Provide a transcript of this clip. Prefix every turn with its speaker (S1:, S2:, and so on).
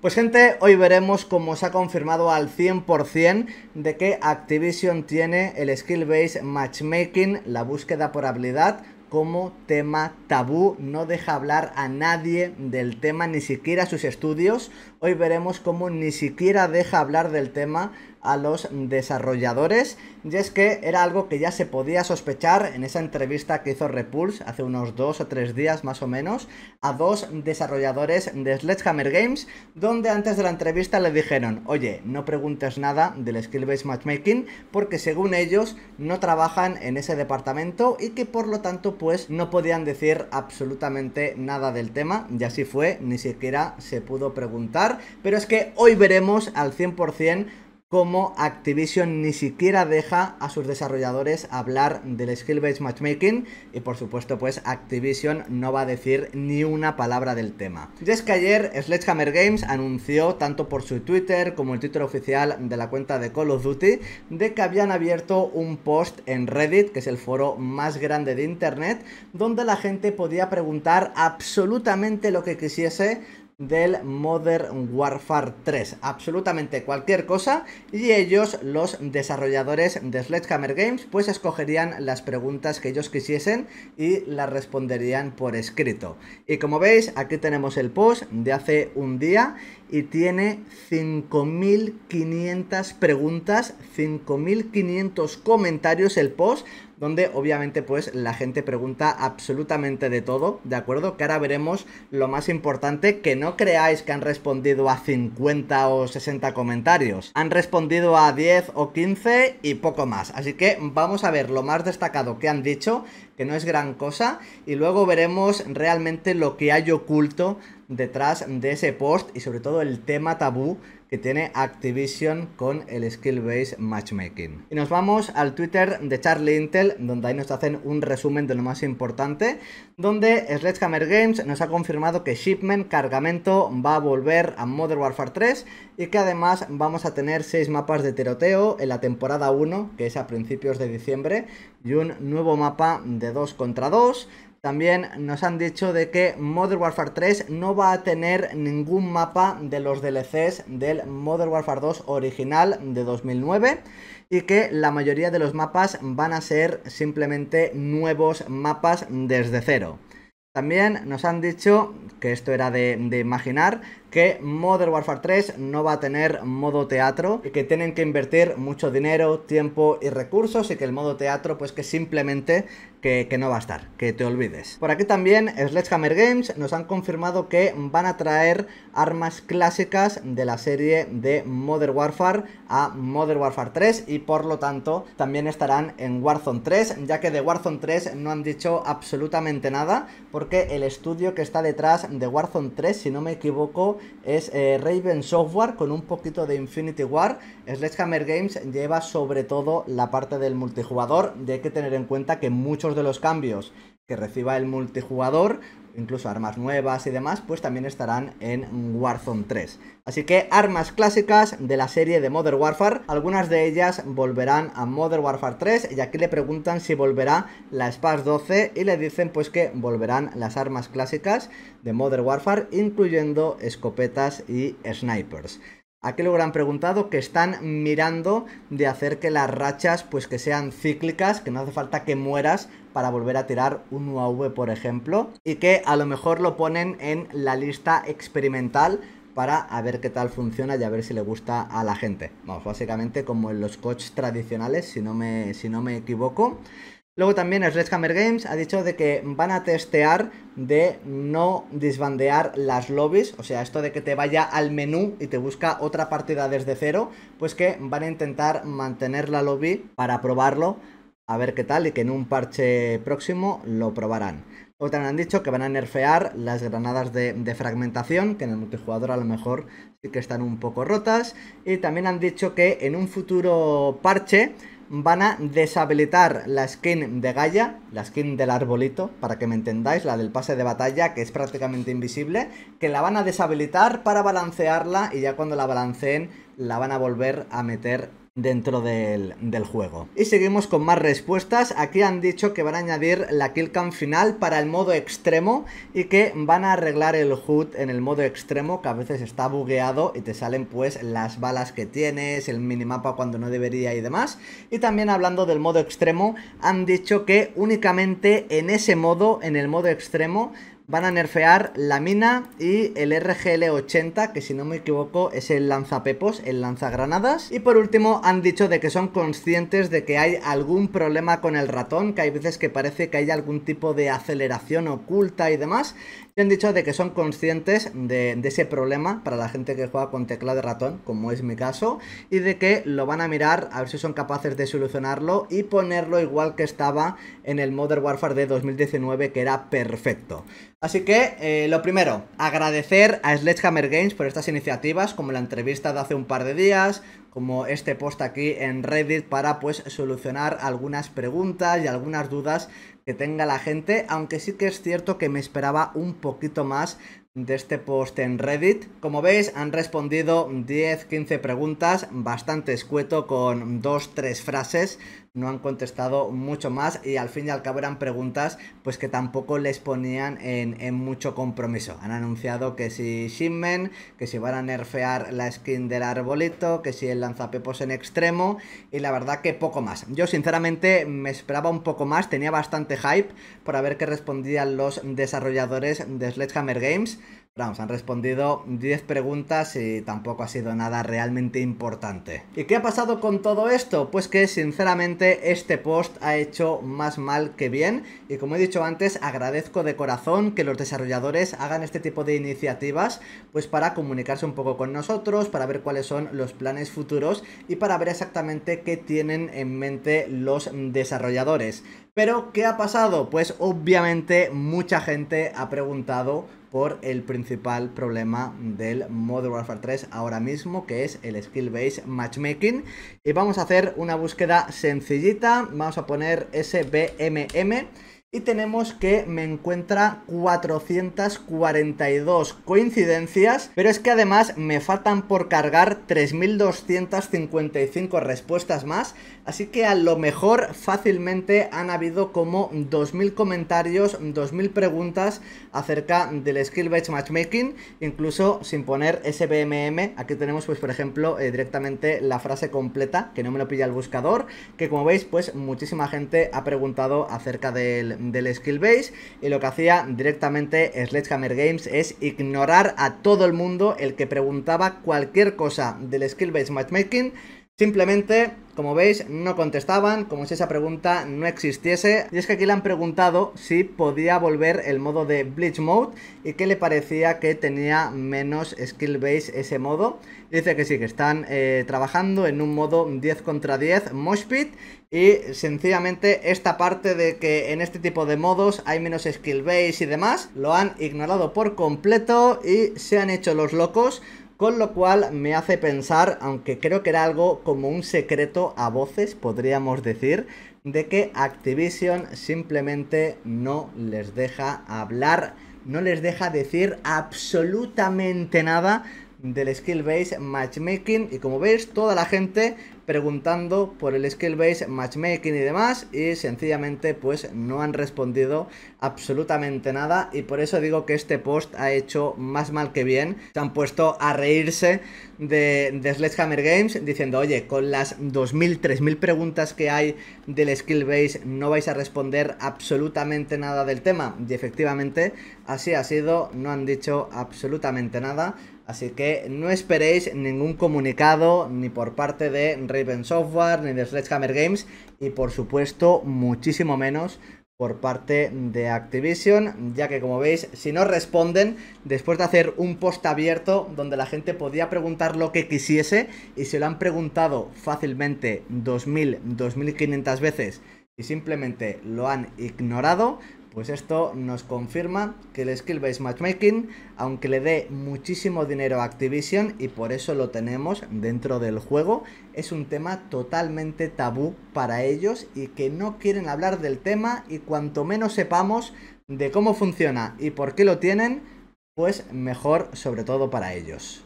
S1: Pues gente, hoy veremos cómo se ha confirmado al 100% de que Activision tiene el Skill base Matchmaking, la búsqueda por habilidad, como tema tabú, no deja hablar a nadie del tema, ni siquiera a sus estudios. Hoy veremos cómo ni siquiera deja hablar del tema a los desarrolladores y es que era algo que ya se podía sospechar en esa entrevista que hizo Repulse hace unos dos o tres días más o menos a dos desarrolladores de Sledgehammer Games donde antes de la entrevista le dijeron oye no preguntes nada del skill based matchmaking porque según ellos no trabajan en ese departamento y que por lo tanto pues no podían decir absolutamente nada del tema y así fue ni siquiera se pudo preguntar pero es que hoy veremos al 100% como Activision ni siquiera deja a sus desarrolladores hablar del skill-based matchmaking y por supuesto pues Activision no va a decir ni una palabra del tema. Y es que ayer Sledgehammer Games anunció tanto por su Twitter como el título oficial de la cuenta de Call of Duty de que habían abierto un post en Reddit, que es el foro más grande de internet, donde la gente podía preguntar absolutamente lo que quisiese del Modern Warfare 3. Absolutamente cualquier cosa y ellos, los desarrolladores de Sledgehammer Games, pues escogerían las preguntas que ellos quisiesen y las responderían por escrito. Y como veis, aquí tenemos el post de hace un día y tiene 5.500 preguntas, 5.500 comentarios el post, donde obviamente pues la gente pregunta absolutamente de todo, ¿de acuerdo? Que ahora veremos lo más importante, que no creáis que han respondido a 50 o 60 comentarios, han respondido a 10 o 15 y poco más, así que vamos a ver lo más destacado que han dicho, que no es gran cosa, y luego veremos realmente lo que hay oculto detrás de ese post y sobre todo el tema tabú que tiene Activision con el skill-based matchmaking. Y nos vamos al Twitter de Charlie Intel, donde ahí nos hacen un resumen de lo más importante, donde Sledgehammer Games nos ha confirmado que Shipment Cargamento va a volver a Modern Warfare 3 y que además vamos a tener 6 mapas de tiroteo en la temporada 1, que es a principios de diciembre, y un nuevo mapa de 2 contra 2. También nos han dicho de que Modern Warfare 3 no va a tener ningún mapa de los DLCs del Modern Warfare 2 original de 2009 y que la mayoría de los mapas van a ser simplemente nuevos mapas desde cero. También nos han dicho, que esto era de, de imaginar, que Modern Warfare 3 no va a tener modo teatro y que tienen que invertir mucho dinero, tiempo y recursos y que el modo teatro pues que simplemente que, que, no va a estar, que te olvides. Por aquí también Sledgehammer Games nos han confirmado que van a traer armas clásicas de la serie de Modern Warfare a Modern Warfare 3 y por lo tanto también estarán en Warzone 3, ya que de Warzone 3 no han dicho absolutamente nada porque el estudio que está detrás de Warzone 3, si no me equivoco, es eh, Raven Software con un poquito de Infinity War. Sledgehammer Games lleva sobre todo la parte del multijugador, De hay que tener en cuenta que muchos de los cambios que reciba el multijugador, incluso armas nuevas y demás, pues también estarán en Warzone 3. Así que armas clásicas de la serie de Modern Warfare, algunas de ellas volverán a Modern Warfare 3 y aquí le preguntan si volverá la Spas 12 y le dicen pues que volverán las armas clásicas de Modern Warfare, incluyendo escopetas y snipers. Aquí luego han preguntado que están mirando de hacer que las rachas pues que sean cíclicas, que no hace falta que mueras para volver a tirar un UAV, por ejemplo, y que a lo mejor lo ponen en la lista experimental para ver qué tal funciona y a ver si le gusta a la gente. Vamos, básicamente como en los coches tradicionales, si no me, si no me equivoco. Luego también Hammer Games ha dicho de que van a testear de no disbandear las lobbies, o sea, esto de que te vaya al menú y te busca otra partida desde cero, pues que van a intentar mantener la lobby para probarlo a ver qué tal y que en un parche próximo lo probarán. Otra han dicho que van a nerfear las granadas de, de, fragmentación, que en el multijugador a lo mejor sí que están un poco rotas. Y también han dicho que en un futuro parche van a deshabilitar la skin de Gaia, la skin del arbolito, para que me entendáis, la del pase de batalla, que es prácticamente invisible, que la van a deshabilitar para balancearla y ya cuando la balanceen la van a volver a meter dentro del, juego. Y seguimos con más respuestas. Aquí han dicho que van a añadir la kill final para el modo extremo y que van a arreglar el HUD en el modo extremo que a veces está bugueado y te salen pues las balas que tienes, el minimapa cuando no debería y demás. Y también hablando del modo extremo, han dicho que únicamente en ese modo, en el modo extremo, van a nerfear la mina y el RGL-80, que si no me equivoco es el lanzapepos, el lanzagranadas. Y por último han dicho de que son conscientes de que hay algún problema con el ratón, que hay veces que parece que hay algún tipo de aceleración oculta y demás. Y han dicho de que son conscientes de, ese problema para la gente que juega con tecla de ratón, como es mi caso, y de que lo van a mirar a ver si son capaces de solucionarlo y ponerlo igual que estaba en el Modern Warfare de 2019, que era perfecto. Así que, eh, lo primero, agradecer a Sledgehammer Games por estas iniciativas, como la entrevista de hace un par de días, como este post aquí en Reddit para pues solucionar algunas preguntas y algunas dudas que tenga la gente, aunque sí que es cierto que me esperaba un poquito más de este post en Reddit. Como veis, han respondido 10-15 preguntas, bastante escueto, con 2-3 frases. No han contestado mucho más y al fin y al cabo eran preguntas pues que tampoco les ponían en, mucho compromiso. Han anunciado que si Shinmen, que si van a nerfear la skin del arbolito, que si el lanzapepos en extremo y la verdad que poco más. Yo sinceramente me esperaba un poco más, tenía bastante hype por ver qué respondían los desarrolladores de Sledgehammer Games vamos, han respondido 10 preguntas y tampoco ha sido nada realmente importante. ¿Y qué ha pasado con todo esto? Pues que sinceramente este post ha hecho más mal que bien y como he dicho antes, agradezco de corazón que los desarrolladores hagan este tipo de iniciativas pues para comunicarse un poco con nosotros, para ver cuáles son los planes futuros y para ver exactamente qué tienen en mente los desarrolladores. Pero, ¿qué ha pasado? Pues obviamente mucha gente ha preguntado por el principal problema del Modern Warfare 3 ahora mismo, que es el skill Base matchmaking. Y vamos a hacer una búsqueda sencillita, vamos a poner SBMM y tenemos que me encuentra 442 coincidencias, pero es que además me faltan por cargar 3.255 respuestas más, así que a lo mejor fácilmente han habido como 2.000 comentarios, 2.000 preguntas acerca del skill based matchmaking, incluso sin poner SBMM, aquí tenemos pues por ejemplo eh, directamente la frase completa, que no me lo pilla el buscador, que como veis pues muchísima gente ha preguntado acerca del del, skill base y lo que hacía directamente Sledgehammer Games es ignorar a todo el mundo el que preguntaba cualquier cosa del skill base matchmaking Simplemente, como veis, no contestaban, como si esa pregunta no existiese. Y es que aquí le han preguntado si podía volver el modo de Bleach Mode y que le parecía que tenía menos skill base ese modo. Dice que sí, que están eh, trabajando en un modo 10 contra 10 Moshpit y sencillamente esta parte de que en este tipo de modos hay menos skill base y demás, lo han ignorado por completo y se han hecho los locos con lo cual me hace pensar, aunque creo que era algo como un secreto a voces, podríamos decir, de que Activision simplemente no les deja hablar, no les deja decir absolutamente nada del Skill base Matchmaking. Y como veis, toda la gente preguntando por el Skill base Matchmaking y demás. Y sencillamente, pues no han respondido absolutamente nada. Y por eso digo que este post ha hecho más mal que bien. Se han puesto a reírse de, de Sledgehammer Games diciendo: Oye, con las 2.000, 3.000 preguntas que hay del Skill base no vais a responder absolutamente nada del tema. Y efectivamente, así ha sido. No han dicho absolutamente nada. Así que no esperéis ningún comunicado ni por parte de Raven Software ni de Sledgehammer Games y por supuesto muchísimo menos por parte de Activision, ya que como veis, si no responden, después de hacer un post abierto donde la gente podía preguntar lo que quisiese y se lo han preguntado fácilmente 2.000, 2.500 veces y simplemente lo han ignorado, pues esto nos confirma que el skill-based matchmaking, aunque le dé muchísimo dinero a Activision y por eso lo tenemos dentro del juego, es un tema totalmente tabú para ellos y que no quieren hablar del tema y cuanto menos sepamos de cómo funciona y por qué lo tienen, pues mejor sobre todo para ellos.